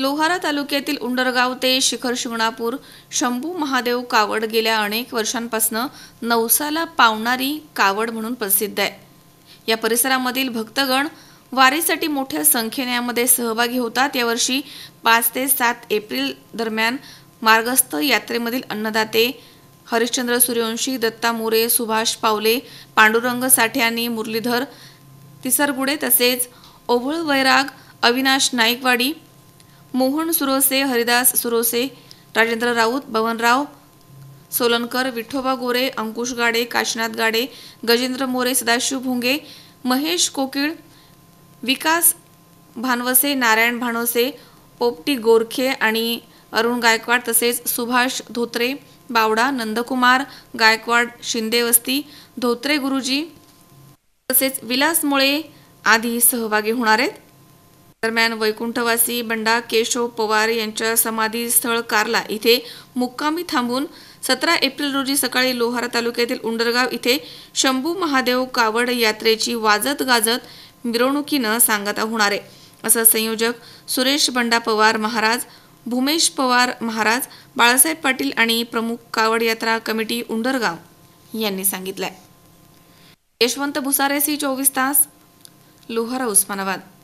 लोहारा तालुक्यातील उंडरगाव ते शिखर शिंगणापूर शंभू महादेव कावड गेल्या अनेक वर्षांपासून नवसाला पावणारी कावड म्हणून प्रसिद्ध आहे या परिसरामधील भक्तगण वारीसाठी मोठ्या संख्येने यामध्ये सहभागी होतात यावर्षी पाच ते सात एप्रिल दरम्यान मार्गस्थ यात्रेमधील अन्नदाते हरिश्चंद्र सूर्यवंशी दत्ता मोरे सुभाष पावले पांडुरंग साठे आणि मुरलीधर तिसरगुडे तसेच ओभळ वैराग अविनाश नाईकवाडी मोहन सुरोसे हरिदास सुरोसे राजेंद्र राऊत बवनराव सोलनकर विठोबा गोरे अंकुश गाडे काशनाथ गाडे गजेंद्र मोरे सदाशिव भोंगे महेश कोकिळ विकास भानवसे नारायण भानवसे पोपटी गोरखे आणि अरुण गायकवाड तसेच सुभाष धोत्रे बावडा नंदकुमार गायकवाड शिंदेवस्ती धोत्रे गुरुजी तसेच विलास मुळे आधी सहभागी होणार आहेत दरम्यान वैकुंठवासी बंडा केशव पवार यांच्या समाधी स्थळ कार्ला इथे मुक्कामी थांबून सतरा एप्रिल रोजी सकाळी लोहारा तालुक्यातील उंडरगाव इथे शंभू महादेव कावड यात्रेची वाजत गाजत मिरवणुकीनं सांगता होणार आहे असं संयोजक सुरेश बंडा पवार महाराज भूमेश पवार महाराज बाळासाहेब पाटील आणि प्रमुख कावड यात्रा कमिटी उंडरगाव यांनी सांगितलंय यशवंत भुसारेसी चोवीस तास लोहारा उस्मानाबाद